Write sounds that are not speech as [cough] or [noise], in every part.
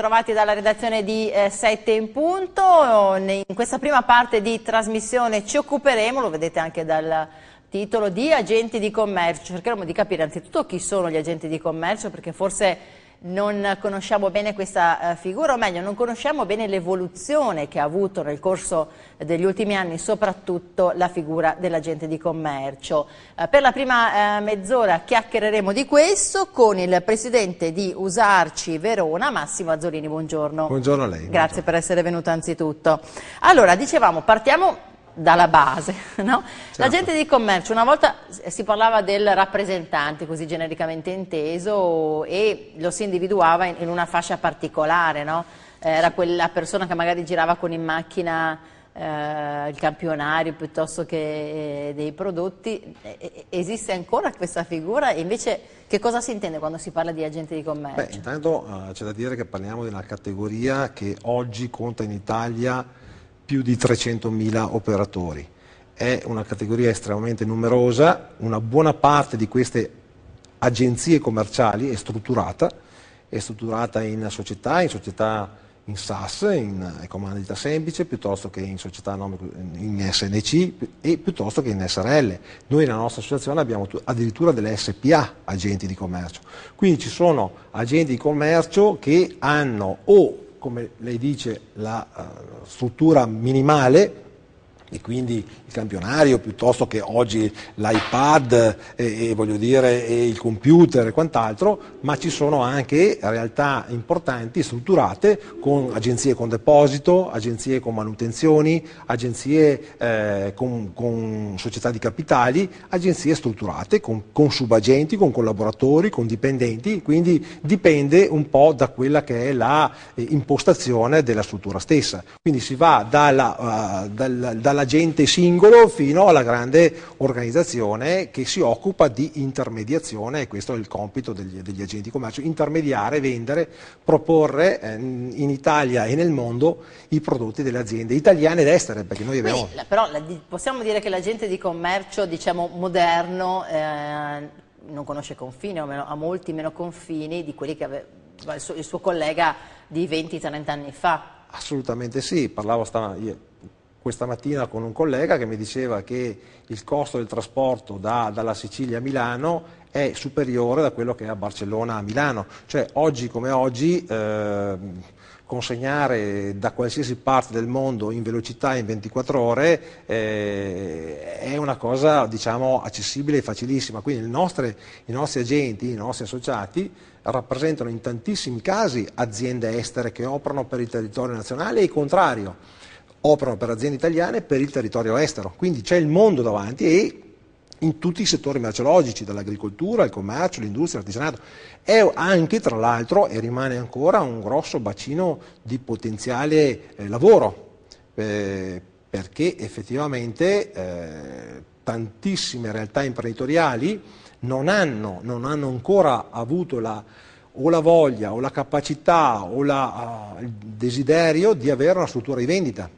bentrovati dalla redazione di 7 eh, in punto. In questa prima parte di trasmissione ci occuperemo, lo vedete anche dal titolo, di agenti di commercio. Cercheremo di capire anzitutto chi sono gli agenti di commercio perché forse non conosciamo bene questa eh, figura, o meglio non conosciamo bene l'evoluzione che ha avuto nel corso degli ultimi anni soprattutto la figura dell'agente di commercio. Eh, per la prima eh, mezz'ora chiacchiereremo di questo con il presidente di Usarci Verona, Massimo Azzolini, buongiorno. Buongiorno a lei. Grazie buongiorno. per essere venuto anzitutto. Allora, dicevamo, partiamo dalla base. [laughs] No? Certo. L'agente di commercio, una volta si parlava del rappresentante, così genericamente inteso, e lo si individuava in, una fascia particolare, no? era quella persona che magari girava con in macchina eh, il campionario piuttosto che eh, dei prodotti. esiste ancora questa figura invece che cosa si intende quando si parla di agente di commercio? Beh, intanto eh, c'è da dire che parliamo di una categoria che oggi conta in Italia più di 300.000 operatori. È una categoria estremamente numerosa, una buona parte di queste agenzie commerciali è strutturata, è strutturata in società, in società in SAS, in comandita semplice, piuttosto che in società in SNC e piuttosto che in SRL. Noi nella nostra associazione abbiamo addirittura delle SPA, agenti di commercio. Quindi ci sono agenti di commercio che hanno o come lei dice, la uh, struttura minimale e quindi il campionario piuttosto che oggi l'iPad e, e, dire, e il computer e quant'altro, ma ci sono anche realtà importanti, strutturate, con agenzie con deposito, agenzie con manutenzioni, agenzie eh, con, con, società di capitali, agenzie strutturate con, con subagenti, con collaboratori, con dipendenti, quindi dipende un po' da quella che è la eh, impostazione della struttura stessa. Quindi si va dalla, uh, dalla, dalla dall'agente singolo fino alla grande organizzazione che si occupa di intermediazione, e questo è il compito degli, degli agenti di commercio, intermediare, vendere, proporre eh, in Italia e nel mondo i prodotti delle aziende italiane ed estere, perché noi abbiamo... Quindi, però possiamo dire che l'agente di commercio, diciamo, moderno... Eh, non conosce confini, o meno, ha molti meno confini di quelli che aveva il, il suo collega di 20-30 anni fa. Assolutamente sì, parlavo stamattina questa mattina con un collega che mi diceva che il costo del trasporto da, dalla Sicilia a Milano è superiore da quello che è a Barcellona a Milano. Cioè oggi come oggi eh, consegnare da qualsiasi parte del mondo in velocità in 24 ore eh, è una cosa diciamo, accessibile e facilissima. Quindi nostre, i nostri agenti, i nostri associati rappresentano in tantissimi casi aziende estere che operano per il territorio nazionale e il contrario operano per aziende italiane per il territorio estero. Quindi c'è il mondo davanti e in tutti i settori merceologici, dall'agricoltura al commercio, l'industria, l'artigianato. È anche, tra l'altro, e rimane ancora un grosso bacino di potenziale eh, lavoro, eh, perché effettivamente eh, tantissime realtà imprenditoriali non hanno, non hanno ancora avuto la, o la voglia o la capacità o la, uh, il desiderio di avere una struttura di vendita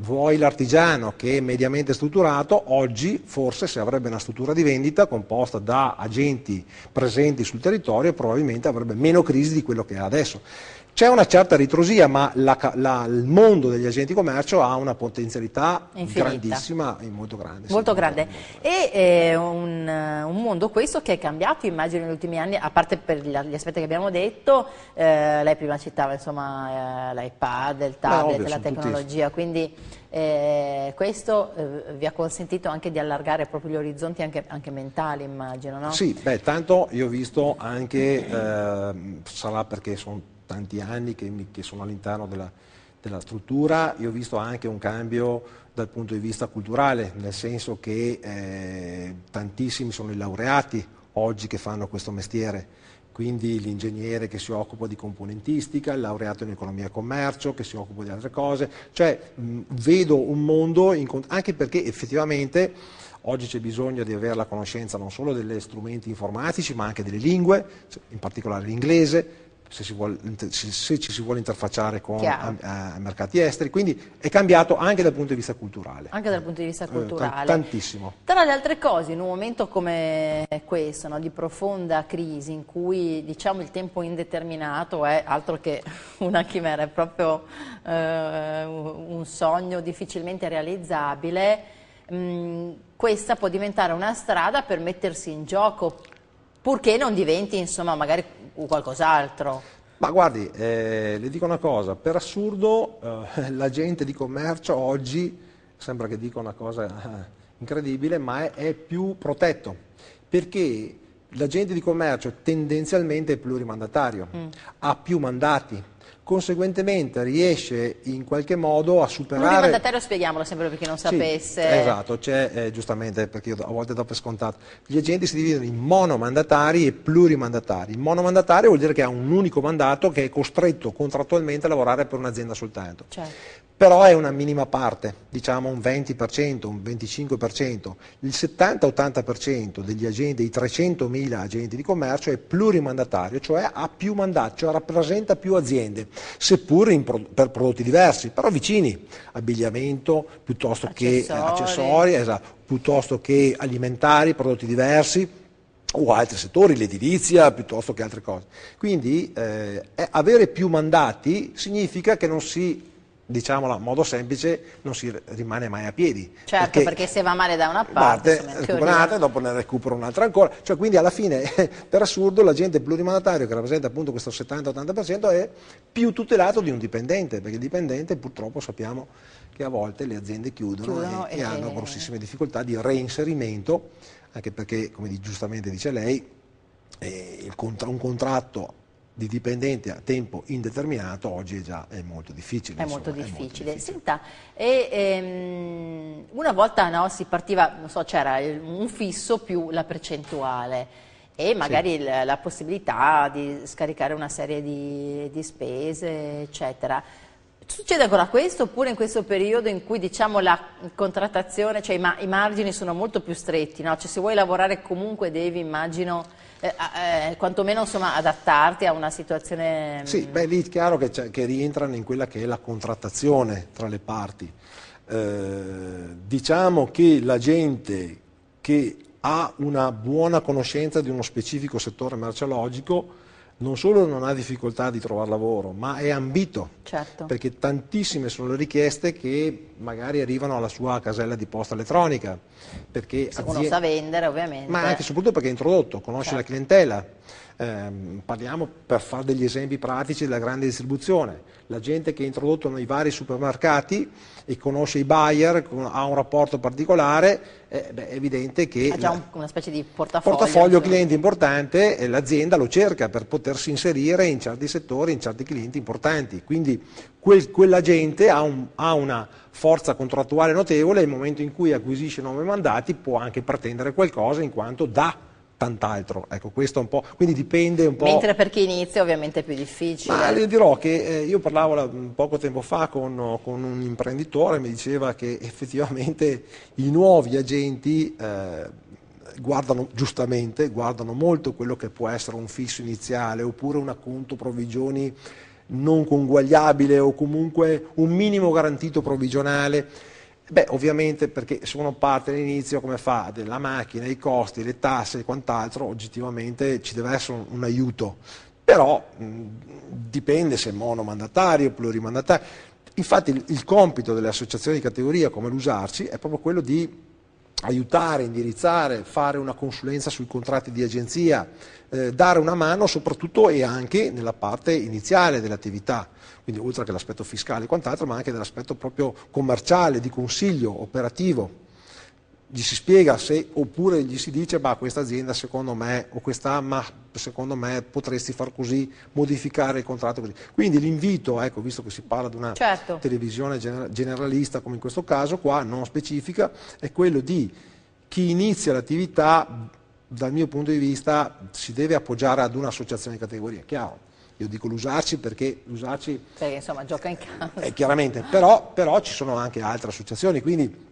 Vuoi l'artigiano che è mediamente strutturato, oggi forse se avrebbe una struttura di vendita composta da agenti presenti sul territorio probabilmente avrebbe meno crisi di quello che ha adesso. C'è una certa ritrosia, ma la, la, il mondo degli agenti di commercio ha una potenzialità Infinita. grandissima e molto grande. Molto grande. E è eh, un, un, mondo questo che è cambiato, immagino, negli ultimi anni, a parte per gli aspetti che abbiamo detto, eh, lei prima citava insomma, eh, l'iPad, il tablet, Beh, ovvio, la tecnologia, tutti... quindi eh, questo eh, vi ha consentito anche di allargare proprio gli orizzonti anche, anche mentali immagino, no? Sì, beh, tanto io ho visto anche, eh, sarà perché sono tanti anni che, mi, che sono all'interno della, della, struttura, io ho visto anche un cambio dal punto di vista culturale, nel senso che eh, tantissimi sono i laureati oggi che fanno questo mestiere, quindi l'ingegnere che si occupa di componentistica, il laureato in economia e commercio che si occupa di altre cose, cioè mh, mm, vedo un mondo, in, anche perché effettivamente oggi c'è bisogno di avere la conoscenza non solo degli strumenti informatici ma anche delle lingue, in particolare l'inglese, se, si vuole, se, ci si vuole interfacciare con a, a eh, mercati esteri, quindi è cambiato anche dal punto di vista culturale. Anche dal punto di vista eh, culturale. Eh, tantissimo. Tra le altre cose, in un momento come questo, no, di profonda crisi, in cui diciamo, il tempo indeterminato è altro che [laughs] una chimera, è proprio eh, un sogno difficilmente realizzabile, mh, mm, questa può diventare una strada per mettersi in gioco, purché non diventi insomma magari o qualcos'altro? Ma guardi, eh, le dico una cosa, per assurdo eh, l'agente [laughs] di commercio oggi, sembra che dica una cosa eh, incredibile, ma è, è più protetto, perché l'agente di commercio tendenzialmente è plurimandatario, mm. ha più mandati, conseguentemente riesce in qualche modo a superare... Il mandatario spieghiamolo sempre per chi non sapesse... Sì, esatto, c'è eh, giustamente perché io a volte do per scontato. Gli agenti si dividono in monomandatari e plurimandatari. Il monomandatario vuol dire che ha un unico mandato che è costretto contrattualmente a lavorare per un'azienda soltanto. Certo. Però è una minima parte, diciamo un 20%, un 25%. Il 70-80% degli agenti, dei 300.000 agenti di commercio è plurimandatario, cioè ha più mandati, cioè rappresenta più aziende seppur pro, per prodotti diversi, però vicini, abbigliamento piuttosto accessori. che accessori, esatto, piuttosto che alimentari, prodotti diversi o altri settori, l'edilizia piuttosto che altre cose. Quindi eh, avere più mandati significa che non si diciamola in modo semplice, non si rimane mai a piedi. Certo, perché, perché se va male da una parte, parte recuperate, dopo ne recupero un'altra ancora. Cioè, quindi alla fine, [laughs] per assurdo, l'agente plurimanatario che rappresenta appunto questo 70-80% è più tutelato di un dipendente, perché il dipendente purtroppo sappiamo che a volte le aziende chiudono, chiudono e, e, e hanno eh, grossissime difficoltà di reinserimento, anche perché, come giustamente dice lei, eh, contra un contratto di dipendente a tempo indeterminato oggi è già è molto difficile. È, insomma, molto, difficile. molto difficile. Senta, e, ehm, una volta no, si partiva, so, c'era un fisso più la percentuale e magari sì. la, la, possibilità di scaricare una serie di, di spese, eccetera. Succede ancora questo oppure in questo periodo in cui diciamo, la contrattazione, cioè i, ma i, margini sono molto più stretti, no? cioè, se vuoi lavorare comunque devi immagino eh, eh, quantomeno insomma, adattarti a una situazione... Mm, sì, beh lì è chiaro che, che rientrano in quella che è la contrattazione tra le parti. Eh, diciamo che la gente che ha una buona conoscenza di uno specifico settore merceologico non solo non ha difficoltà di trovare lavoro, ma è ambito, certo. perché tantissime sono le richieste che magari arrivano alla sua casella di posta elettronica. Perché Se aziende... uno sa vendere ovviamente. Ma anche e soprattutto perché è introdotto, conosce certo. la clientela. Eh, parliamo per fare degli esempi pratici della grande distribuzione. La gente che è introdotta nei vari supermercati e conosce i buyer, ha un rapporto particolare, eh, beh, è evidente che... Ha già un, una specie di portafoglio. Portafoglio cliente importante e l'azienda lo cerca per potersi inserire in certi settori, in certi clienti importanti. Quindi quel, quella gente ha, un, ha una forza contrattuale notevole e nel momento in cui acquisisce nuovi mandati può anche pretendere qualcosa in quanto dà tant'altro. Ecco, questo un po', quindi dipende un po'... Mentre per chi inizia ovviamente è più difficile. Ma le dirò che eh, io parlavo la, mm, poco tempo fa con, con, un imprenditore, mi diceva che [laughs] effettivamente i nuovi agenti eh, guardano giustamente, guardano molto quello che può essere un fisso iniziale oppure un acconto provvigioni non conguagliabile o comunque un minimo garantito provvigionale Beh, ovviamente perché se uno parte all'inizio come fa della macchina, i costi, le tasse e quant'altro, oggettivamente ci deve essere un, un aiuto. Però mh, dipende se è monomandatario, plurimandatario. Infatti il, il compito delle associazioni di categoria come l'USARCI è proprio quello di aiutare, indirizzare, fare una consulenza sui contratti di agenzia, eh, dare una mano soprattutto e anche nella parte iniziale dell'attività, quindi oltre che l'aspetto fiscale e quant'altro, ma anche nell'aspetto proprio commerciale, di consiglio, operativo gli si spiega se, oppure gli si dice, ma questa azienda secondo me, o questa ma secondo me potresti far così, modificare il contratto così. Quindi l'invito, ecco, visto che si parla di una certo. televisione generalista come in questo caso qua, non specifica, è quello di chi inizia l'attività, dal mio punto di vista, si deve appoggiare ad un'associazione di categoria, chiaro. Io dico l'usarci perché l'usarci... Perché insomma gioca in eh, campo. Eh, chiaramente, però, però ci sono anche altre associazioni, quindi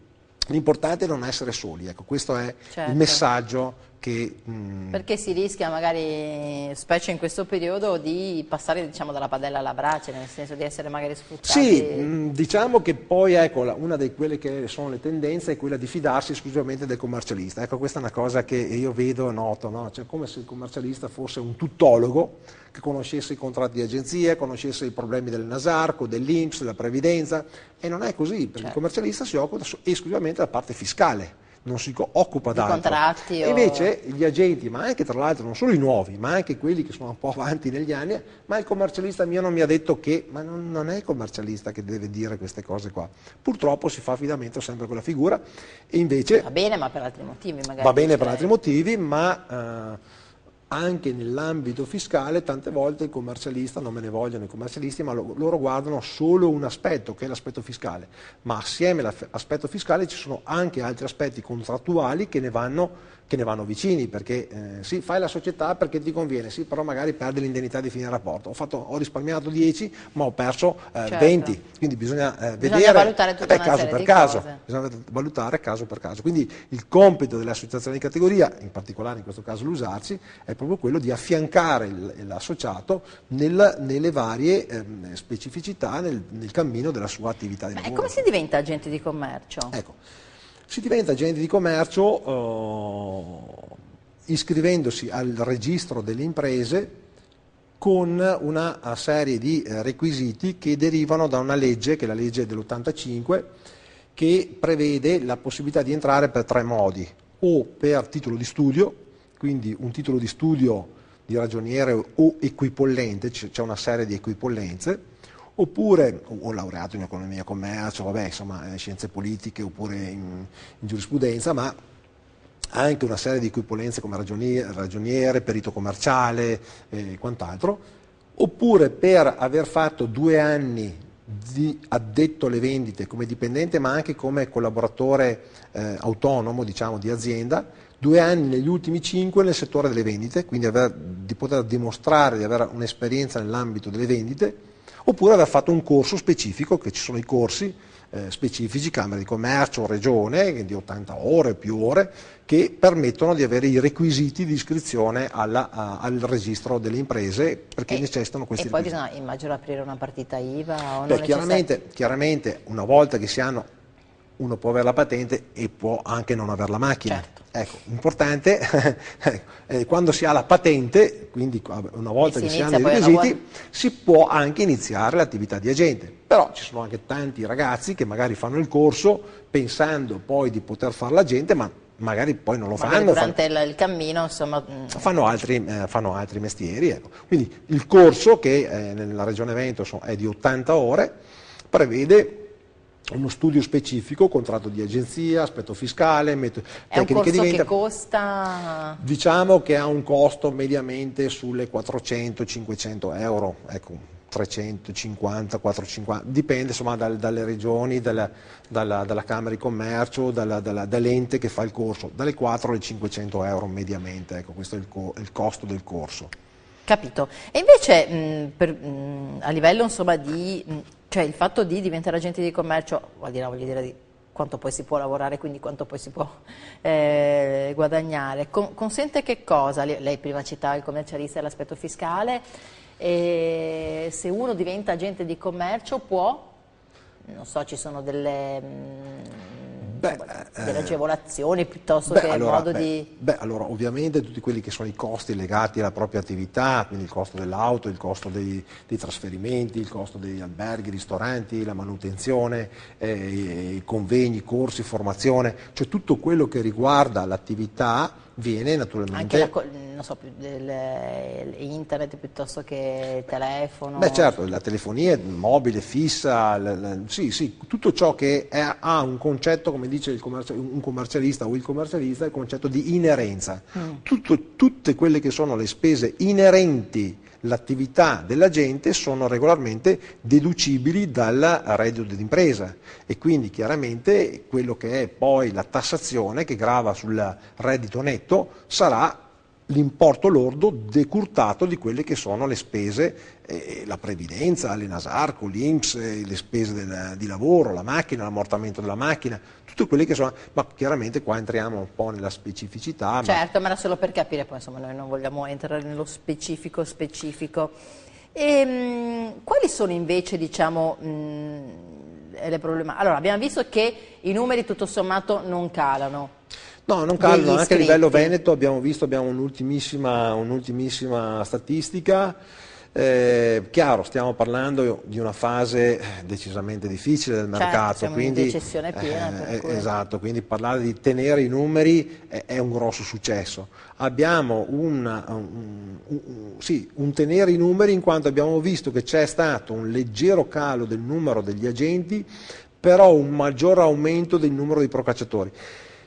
L'importante è non essere soli, ecco, questo è certo. il messaggio che, mh... Mm, perché si rischia magari, specie in questo periodo, di passare diciamo, dalla padella alla brace, nel senso di essere magari sfruttati? Sì, mh, mm, diciamo che poi ecco, una di quelle che sono le tendenze è quella di fidarsi esclusivamente del commercialista. Ecco, questa è una cosa che io vedo e noto, no? cioè, come se il commercialista fosse un tuttologo che conoscesse i contratti di agenzia, conoscesse i problemi del Nasarco, dell'Inps, della Previdenza, e non è così, perché certo. il commercialista si occupa esclusivamente della parte fiscale non si occupa di d'altro. Contratti o... Invece gli agenti, ma anche tra l'altro non solo i nuovi, ma anche quelli che sono un po' avanti negli anni, ma il commercialista mio non mi ha detto che, ma non, non è il commercialista che deve dire queste cose qua. Purtroppo si fa affidamento sempre a quella figura e invece... Va bene, ma per altri motivi magari. Va bene per cioè. altri motivi, ma... Eh, anche nell'ambito fiscale tante volte il commercialista, non me ne vogliono i commercialisti, ma lo, loro guardano solo un aspetto, che è l'aspetto fiscale, ma assieme all'aspetto fiscale ci sono anche altri aspetti contrattuali che ne vanno che ne vanno vicini, perché eh, sì, fai la società perché ti conviene, sì, però magari perdi l'indennità di fine rapporto. Ho, fatto, ho risparmiato 10, ma ho perso eh, certo. 20, quindi bisogna, eh, bisogna vedere valutare beh, caso per caso, cose. bisogna valutare caso per caso. Quindi il compito dell'associazione di categoria, in particolare in questo caso l'Usarci, è proprio quello di affiancare l'associato nel, nelle varie ehm, specificità nel, nel, cammino della sua attività di lavoro. E come si diventa agente di commercio? Ecco si diventa agente di commercio eh, iscrivendosi al registro delle imprese con una eh, serie di eh, requisiti che derivano da una legge, che è la legge dell'85, che prevede la possibilità di entrare per tre modi, o per titolo di studio, quindi un titolo di studio di ragioniere o equipollente, c'è una serie di equipollenze, oppure ho laureato in economia e commercio, vabbè, insomma, eh, scienze politiche oppure in, in giurisprudenza, ma anche una serie di equipolenze come ragioniere, ragioniere perito commerciale eh, e eh, quant'altro, oppure per aver fatto due anni di addetto alle vendite come dipendente ma anche come collaboratore eh, autonomo diciamo, di azienda, due anni negli ultimi cinque nel settore delle vendite, quindi aver, di poter dimostrare di avere un'esperienza nell'ambito delle vendite oppure aver fatto un corso specifico, che ci sono i corsi eh, specifici, Camera di Commercio, Regione, di 80 ore, più ore, che permettono di avere i requisiti di iscrizione alla, a, al registro delle imprese perché e, necessitano questi e requisiti. E poi bisogna, immagino, aprire una partita IVA? Beh, chiaramente, chiaramente, una volta che si hanno uno può avere la patente e può anche non avere la macchina. Certo. Ecco, importante, [laughs] ecco, quando si ha la patente, quindi una volta si che si hanno i requisiti, si può anche iniziare l'attività di agente. Però ci sono anche tanti ragazzi che magari fanno il corso pensando poi di poter fare l'agente, ma magari poi non lo magari fanno. Durante fanno, il cammino, insomma... Mm. Fanno altri, eh, fanno altri mestieri. Ecco. Quindi il corso che eh, nella Regione Veneto è di 80 ore prevede uno studio specifico, contratto di agenzia, aspetto fiscale, met- è un corso diventa, che costa? Diciamo che ha un costo mediamente sulle 400-500 euro, ecco, 350, 450, dipende insomma dal, dalle regioni, dalla, dalla, dalla, Camera di Commercio, dalla, dall'ente che fa il corso, dalle 4 alle 500 euro mediamente, ecco, questo è il, co- il costo del corso. Capito. E invece mh, mm, per, mh, mm, a livello insomma, di, mh, mm, cioè il fatto di diventare agente di commercio, vuol dire, voglio dire di quanto poi si può lavorare, quindi quanto poi si può [laughs] eh, guadagnare, Con, consente che cosa? Lei prima citava il commercialista e l'aspetto fiscale, e se uno diventa agente di commercio può, non so, ci sono delle beh, eh, delle eh, agevolazioni piuttosto beh, che allora, modo beh, di... Beh, allora ovviamente tutti quelli che sono i costi legati alla propria attività, quindi il costo dell'auto, il costo dei, dei, trasferimenti, il costo degli alberghi, ristoranti, la manutenzione, eh, i convegni, corsi, formazione, cioè tutto quello che riguarda l'attività viene naturalmente... Anche la, so, internet piuttosto che telefono? Beh certo, la telefonia mobile, fissa, la, la, sì, sì, tutto ciò che è, ha un concetto, come dice commerci, un commercialista o il commercialista, è il concetto di inerenza. Mm. Tutto, tutte quelle che sono le spese inerenti l'attività della gente sono regolarmente deducibili dal reddito d'impresa e quindi chiaramente quello che è poi la tassazione che grava sul reddito netto sarà l'importo lordo decurtato di quelle che sono le spese, eh, la previdenza, le l'Enasarco, l'Inps, eh, le spese del, di lavoro, la macchina, l'ammortamento della macchina, tutte quelle che sono, ma chiaramente qua entriamo un po' nella specificità. Certo, ma, ma era solo per capire, poi insomma noi non vogliamo entrare nello specifico specifico. E, ehm, mh, quali sono invece, diciamo, mh, mm, le problematiche? Allora, abbiamo visto che i numeri tutto sommato non calano. No, non calano, anche a livello veneto abbiamo visto, abbiamo un'ultimissima, un'ultimissima statistica. Eh, chiaro, stiamo parlando di una fase decisamente difficile del certo, mercato, certo, quindi, eh, piena, eh, esatto, quindi, parlare di tenere i numeri è, è un grosso successo. Abbiamo una, un, un, sì, un tenere i numeri in quanto abbiamo visto che c'è stato un leggero calo del numero degli agenti, però un maggior aumento del numero dei procacciatori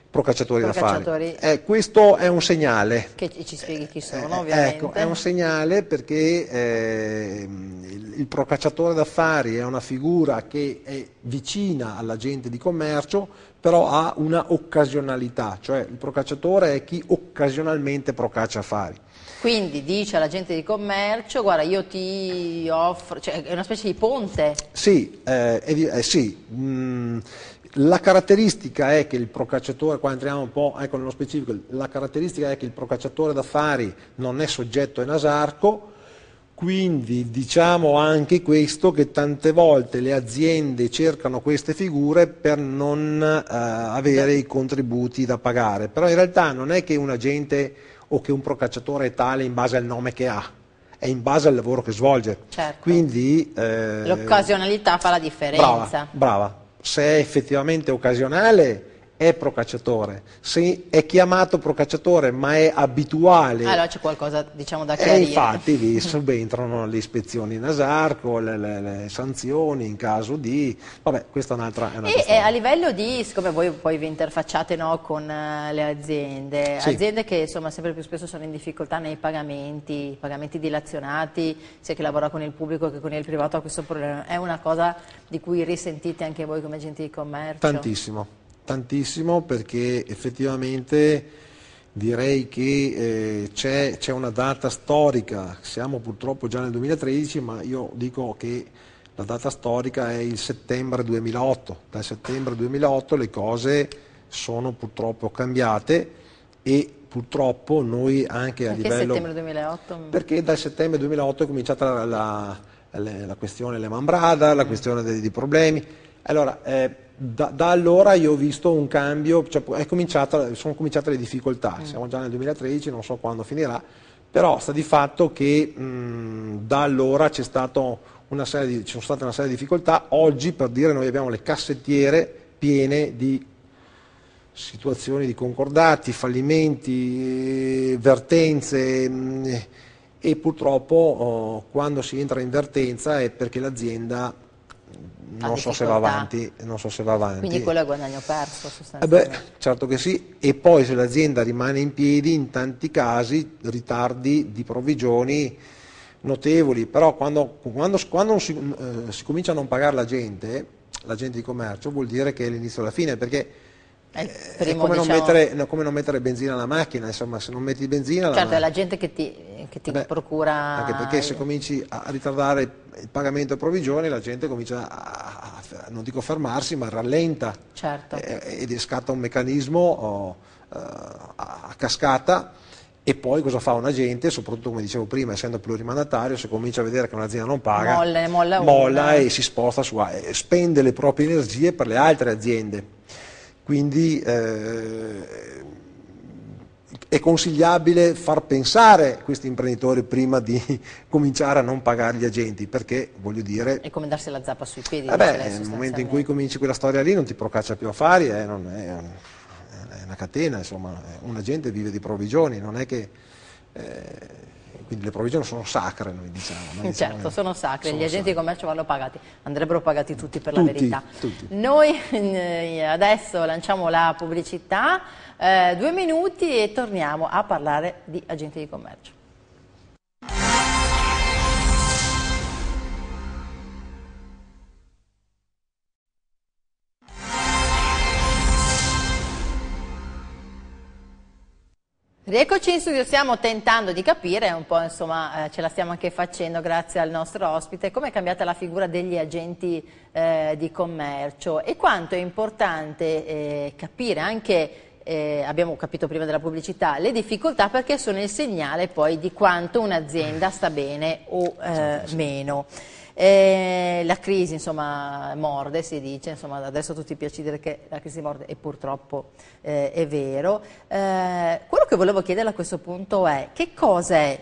procacciatori d'affari. Eh, questo è un segnale. Che ci spieghi chi sono, eh, ecco, ovviamente. Ecco, è un segnale perché eh, il, il procacciatore d'affari è una figura che è vicina all'agente di commercio, però ha una occasionalità, cioè il procacciatore è chi occasionalmente procaccia affari. Quindi dice all'agente di commercio, guarda io ti offro, cioè è una specie di ponte? Sì, eh, eh, sì mh, mm, la caratteristica è che il procacciatore, qua entriamo un po' ecco, nello specifico, la caratteristica è che il procacciatore d'affari non è soggetto a enasarco, quindi diciamo anche questo che tante volte le aziende cercano queste figure per non eh, avere i contributi da pagare, però in realtà non è che un agente o che un procacciatore è tale in base al nome che ha, è in base al lavoro che svolge. Certo. Quindi eh, l'occasionalità fa la differenza. Brava, brava se è effettivamente occasionale è procacciatore, se è chiamato procacciatore ma è abituale. Ah, allora c'è qualcosa diciamo, da eh, chiarire. E infatti vi [laughs] subentrano le ispezioni nasarco, le, le, le, sanzioni in caso di... Vabbè, questa è un'altra una E a livello di, siccome voi poi vi interfacciate no, con eh, le aziende, sì. aziende che insomma, sempre più spesso sono in difficoltà nei pagamenti, pagamenti dilazionati, sia che lavora con il pubblico che con il privato ha questo problema, è una cosa di cui risentite anche voi come agenti di commercio? Tantissimo tantissimo perché effettivamente direi che eh, c'è, una data storica, siamo purtroppo già nel 2013, ma io dico che la data storica è il settembre 2008. Dal settembre 2008 le cose sono purtroppo cambiate e purtroppo noi anche perché a livello... Perché settembre 2008? Perché dal settembre 2008 è cominciata la, la, la questione Lehman Brothers, la questione dei, dei problemi. Allora, eh, da, da, allora io ho visto un cambio, cioè cominciata, sono cominciate le difficoltà, mm. siamo già nel 2013, non so quando finirà, però sta di fatto che mh, mm, da allora c'è stato una serie di, ci sono state una serie di difficoltà, oggi per dire noi abbiamo le cassettiere piene di situazioni di concordati, fallimenti, eh, vertenze mh, mm, e purtroppo oh, quando si entra in vertenza è perché l'azienda non so, avanti, non so se va avanti, Quindi quello è guadagno perso sostanzialmente. Eh beh, certo che sì, e poi se l'azienda rimane in piedi in tanti casi ritardi di provvigioni notevoli, però quando, quando, quando si, eh, si comincia a non pagare la gente, la gente di commercio, vuol dire che è l'inizio alla fine, perché eh, primo, è come, diciamo... non mettere, no, come, non mettere, benzina alla macchina, insomma, se non metti benzina... Certo, è la gente che ti, che ti Beh, procura... Anche perché se cominci a ritardare il pagamento a provvigioni, la gente comincia a, non dico fermarsi, ma rallenta. Certo. Eh, eh ed scatta un meccanismo oh, uh, a cascata e poi cosa fa un agente, soprattutto come dicevo prima, essendo plurimandatario, se comincia a vedere che un'azienda non paga, molla, molla, molla e si sposta su, spende le proprie energie per le altre aziende quindi eh, è consigliabile far pensare questi imprenditori prima di [laughs] cominciare a non pagare gli agenti, perché voglio dire... È come darsi la zappa sui piedi. Vabbè, nel momento in cui cominci quella storia lì non ti procaccia più affari, eh, non è, è, una catena, insomma, un agente vive di provvigioni, non è che... Eh, quindi le provvigioni sono sacre, noi diciamo. Noi diciamo certo, diciamo, sono sacre, sono gli agenti sacre. di commercio vanno pagati, andrebbero pagati tutti per tutti, la verità. Tutti. Noi eh, adesso lanciamo la pubblicità, eh, due minuti e torniamo a parlare di agenti di commercio. Rieccoci in studio, stiamo tentando di capire, un po' insomma eh, ce la stiamo anche facendo grazie al nostro ospite, come è cambiata la figura degli agenti eh, di commercio e quanto è importante eh, capire anche, eh, abbiamo capito prima della pubblicità, le difficoltà perché sono il segnale poi di quanto un'azienda sta bene o eh, meno. Eh, la crisi insomma, morde, si dice, insomma, adesso a tutti piace dire che la crisi morde e purtroppo eh, è vero. Eh, quello che volevo chiederle a questo punto è che cosa è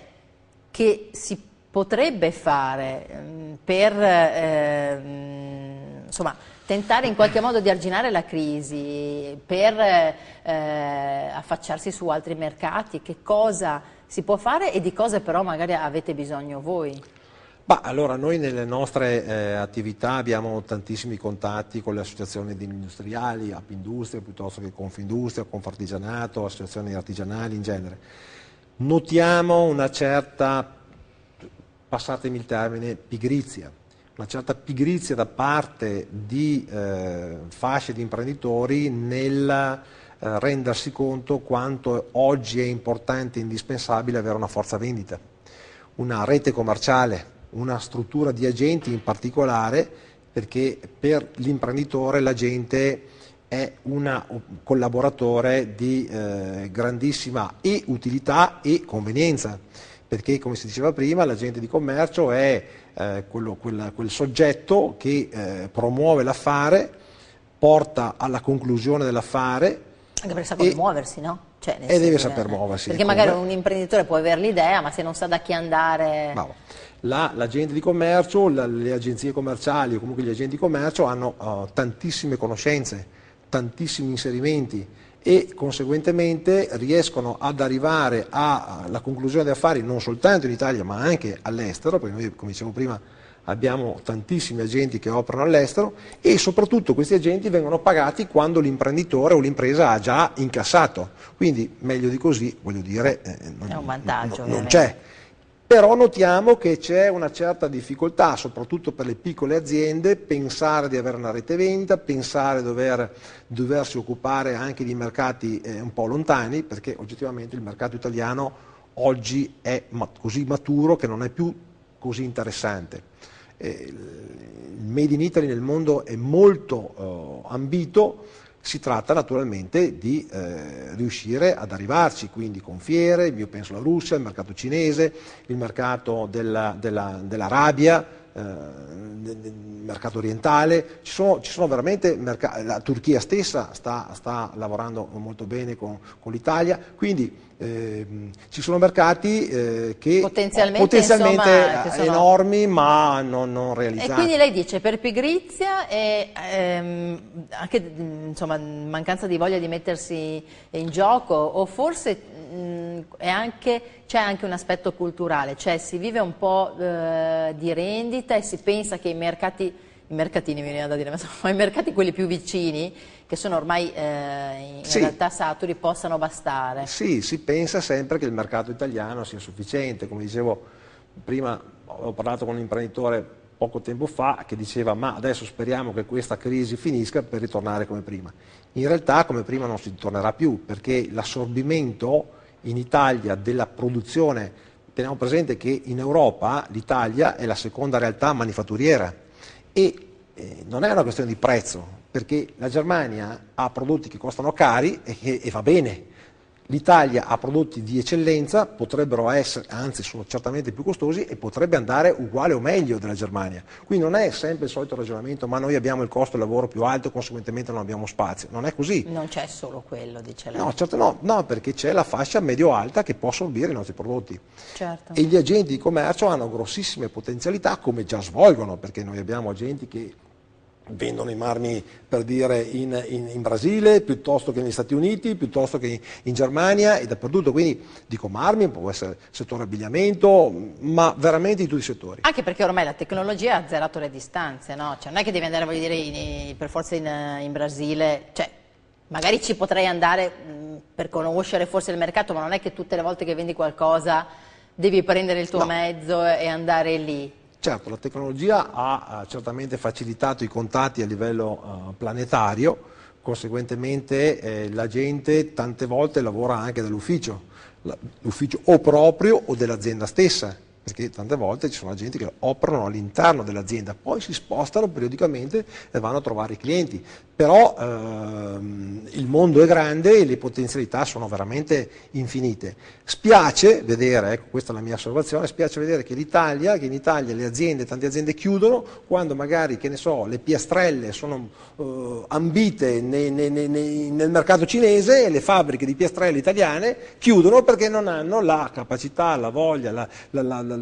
che si potrebbe fare mh, mm, per mh, ehm, insomma, tentare in qualche modo di arginare la crisi, per eh, affacciarsi su altri mercati, che cosa si può fare e di cosa però magari avete bisogno voi? Bah, allora noi nelle nostre eh, attività abbiamo tantissimi contatti con le associazioni di industriali, industria piuttosto che Confindustria, Confartigianato, associazioni artigianali in genere. Notiamo una certa, passatemi il termine, pigrizia, una certa pigrizia da parte di eh, fasce di imprenditori nel eh, rendersi conto quanto oggi è importante e indispensabile avere una forza vendita, una rete commerciale una struttura di agenti in particolare perché per l'imprenditore l'agente è un collaboratore di eh, grandissima e utilità e convenienza, perché come si diceva prima l'agente di commercio è eh, quello, quel, quel, soggetto che eh, promuove l'affare, porta alla conclusione dell'affare. Anche perché sa come muoversi, no? Cioè, e deve saper muoversi. Perché ecco, magari eh. un imprenditore può avere l'idea, ma se non sa da chi andare... Bravo l'agente di commercio, la, le agenzie commerciali o comunque gli agenti di commercio hanno uh, tantissime conoscenze, tantissimi inserimenti e conseguentemente riescono ad arrivare alla conclusione di affari non soltanto in Italia ma anche all'estero, perché noi come dicevo prima abbiamo tantissimi agenti che operano all'estero e soprattutto questi agenti vengono pagati quando l'imprenditore o l'impresa ha già incassato. Quindi meglio di così, voglio dire, eh, eh non, c'è. Però notiamo che c'è una certa difficoltà, soprattutto per le piccole aziende, pensare di avere una rete vendita, pensare di dover, doversi occupare anche di mercati eh, un po' lontani, perché oggettivamente il mercato italiano oggi è mat così maturo che non è più così interessante. Eh, il Made in Italy nel mondo è molto eh, ambito, si tratta naturalmente di eh, riuscire ad arrivarci, quindi con fiere, io penso alla Russia, il mercato cinese, il mercato dell'Arabia, della, della eh, nel mercato orientale, ci sono, ci sono veramente, la Turchia stessa sta, sta lavorando molto bene con, con l'Italia, quindi eh, ci sono mercati eh, che potenzialmente, potenzialmente insomma, che sono... enormi ma non, non, realizzati. E quindi lei dice per pigrizia e ehm, anche insomma, mancanza di voglia di mettersi in gioco o forse c'è anche un aspetto culturale, cioè si vive un po' eh, di rendita e si pensa che i mercati, i mercatini mi viene da dire, ma sono i mercati quelli più vicini, che sono ormai eh, in sì. realtà saturi, possano bastare. Sì, si pensa sempre che il mercato italiano sia sufficiente, come dicevo prima ho parlato con un imprenditore poco tempo fa che diceva ma adesso speriamo che questa crisi finisca per ritornare come prima. In realtà come prima non si ritornerà più perché l'assorbimento in Italia della produzione, teniamo presente che in Europa l'Italia è la seconda realtà manifatturiera e eh, non è una questione di prezzo perché la Germania ha prodotti che costano cari e, che, e va bene L'Italia ha prodotti di eccellenza, potrebbero essere, anzi sono certamente più costosi e potrebbe andare uguale o meglio della Germania. Qui non è sempre il solito ragionamento, ma noi abbiamo il costo del lavoro più alto, conseguentemente non abbiamo spazio. Non è così. Non c'è solo quello, dice lei. No, certo no, no perché c'è la fascia medio-alta che può assorbire i nostri prodotti. Certo. E gli agenti di commercio hanno grossissime potenzialità, come già svolgono, perché noi abbiamo agenti che vendono i marmi per dire in, in, in, Brasile piuttosto che negli Stati Uniti, piuttosto che in, in Germania e dappertutto. Quindi dico marmi, può essere settore abbigliamento, ma veramente in tutti i settori. Anche perché ormai la tecnologia ha azzerato le distanze, no? cioè, non è che devi andare dire, per forza in, Brasile, cioè, magari ci potrei andare per conoscere forse il mercato, ma non è che tutte le volte che vendi qualcosa devi prendere il tuo no. mezzo e andare lì. Certo, la tecnologia ha eh, certamente facilitato i contatti a livello eh, planetario, conseguentemente eh, la gente tante volte lavora anche dall'ufficio, l'ufficio o proprio o dell'azienda stessa, perché tante volte ci sono agenti che operano all'interno dell'azienda, poi si spostano periodicamente e vanno a trovare i clienti però ehm, il mondo è grande e le potenzialità sono veramente infinite. Spiace vedere, ecco questa è la mia osservazione, spiace vedere che l'Italia, che in Italia le aziende, tante aziende chiudono quando magari, che ne so, le piastrelle sono eh, ambite nei, nei, nei, nel mercato cinese e le fabbriche di piastrelle italiane chiudono perché non hanno la capacità, la voglia, la, la, la,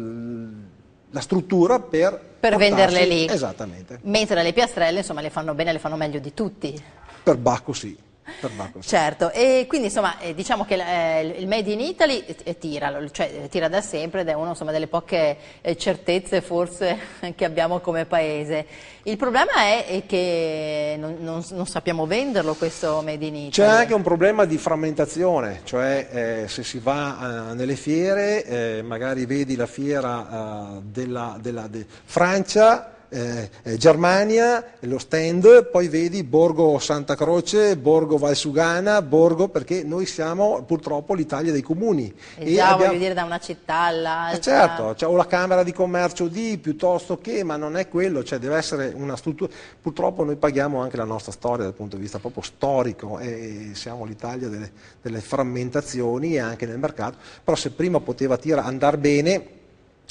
la struttura per per venderle lì. Esattamente. Mentre le piastrelle, insomma, le fanno bene, le fanno meglio di tutti. Per Bacco sì. Tabacco. Certo, e quindi insomma eh, diciamo che eh, il Made in Italy eh, tira, cioè, tira da sempre ed è una delle poche certezze forse [laughs] che abbiamo come paese. Il problema è, che non, non, non, sappiamo venderlo questo Made in Italy. C'è anche un problema di frammentazione, cioè eh, se si va nelle fiere magari vedi la fiera della, della de Francia eh, eh, Germania, lo stand, poi vedi Borgo Santa Croce, Borgo Valsugana, Borgo, perché noi siamo purtroppo l'Italia dei comuni. E, eh, e già abbiamo... voglio dire da una città all'altra. Eh certo, cioè, o la Camera di Commercio di piuttosto che, ma non è quello, cioè deve essere una struttura. Purtroppo noi paghiamo anche la nostra storia dal punto di vista proprio storico e siamo l'Italia delle, delle frammentazioni e anche nel mercato, però se prima poteva tirare, andare bene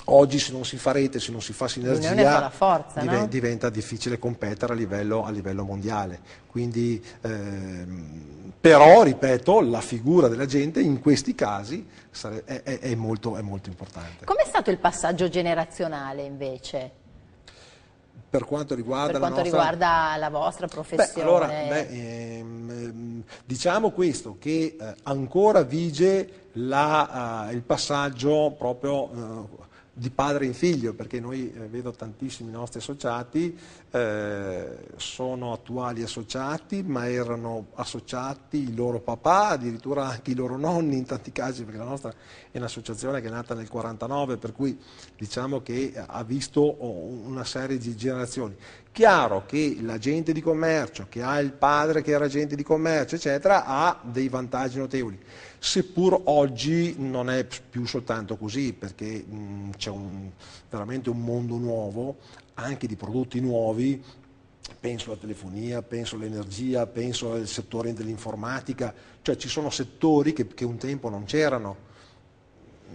Oggi se non si fa rete, se non si fa sinergia, fa forza, diven no? diventa difficile competere a livello, a livello mondiale. Quindi, ehm, però, ripeto, la figura della gente in questi casi sare- è, è, è, molto, è molto importante. Com'è stato il passaggio generazionale invece? per quanto riguarda, per quanto la, nostra... riguarda la vostra professione? Beh, allora, beh, ehm, ehm, diciamo questo, che eh, ancora vige la, eh, il passaggio proprio... Eh, di padre in figlio, perché noi eh, vedo tantissimi nostri associati, eh, sono attuali associati, ma erano associati i loro papà, addirittura anche i loro nonni in tanti casi, perché la nostra è un'associazione che è nata nel 49, per cui diciamo che ha visto una serie di generazioni. Chiaro che l'agente di commercio, che ha il padre che era agente di commercio, eccetera, ha dei vantaggi notevoli seppur oggi non è più soltanto così, perché mm, c'è veramente un mondo nuovo, anche di prodotti nuovi, penso alla telefonia, penso all'energia, penso al settore dell'informatica, cioè ci sono settori che, che un tempo non c'erano.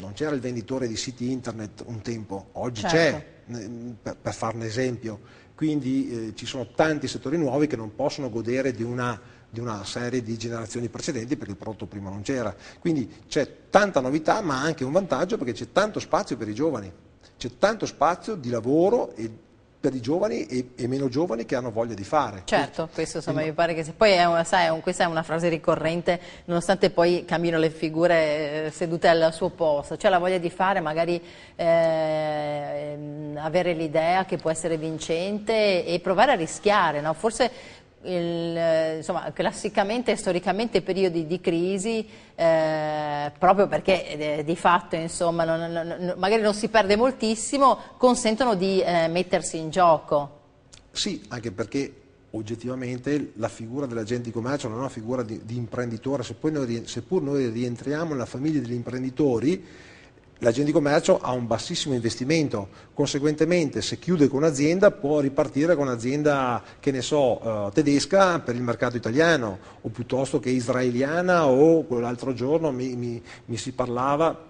Non c'era il venditore di siti internet un tempo, oggi certo. c'è, per, per farne esempio. Quindi eh, ci sono tanti settori nuovi che non possono godere di una di una serie di generazioni precedenti perché il prodotto prima non c'era. Quindi c'è tanta novità ma anche un vantaggio perché c'è tanto spazio per i giovani, c'è tanto spazio di lavoro e per i giovani e, e, meno giovani che hanno voglia di fare. Certo, questo insomma, mi pare che se poi è una, sai, un, questa è una frase ricorrente, nonostante poi cambino le figure eh, sedute al suo posto, c'è la voglia di fare, magari eh, ehm, avere l'idea che può essere vincente e provare a rischiare, no? forse il, eh, insomma, classicamente e storicamente periodi di crisi, eh, proprio perché eh, di fatto insomma, non, non, magari non si perde moltissimo, consentono di eh, mettersi in gioco. Sì, anche perché oggettivamente la figura dell'agente di commercio non è una figura di, di imprenditore, seppur noi, seppur noi rientriamo nella famiglia degli imprenditori, L'agente di commercio ha un bassissimo investimento, conseguentemente se chiude con un'azienda può ripartire con un'azienda, che ne so, eh, tedesca per il mercato italiano o piuttosto che israeliana o l'altro giorno mi, mi, mi si parlava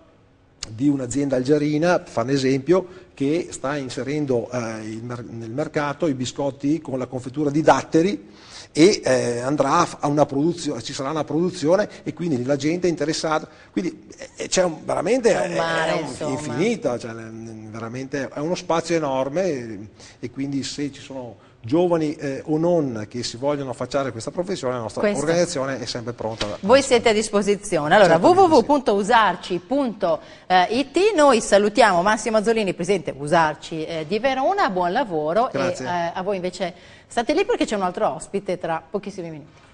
di un'azienda algerina, fanno esempio, che sta inserendo eh, il, nel mercato i biscotti con la confettura di datteri e eh, andrà a una produzione, ci sarà una produzione e quindi la gente è interessata. Quindi eh, c'è un, veramente è, un mare, è un, infinito, cioè, veramente è uno spazio enorme e, e quindi se ci sono giovani eh, o non che si vogliono affacciare a questa professione, la nostra Questo. organizzazione è sempre pronta. Voi siete a disposizione. Allora, certo, www.usarci.it, noi salutiamo Massimo Azzolini, presidente Usarci eh, di Verona, buon lavoro Grazie. e eh, a voi invece State lì perché c'è un altro ospite tra pochissimi minuti.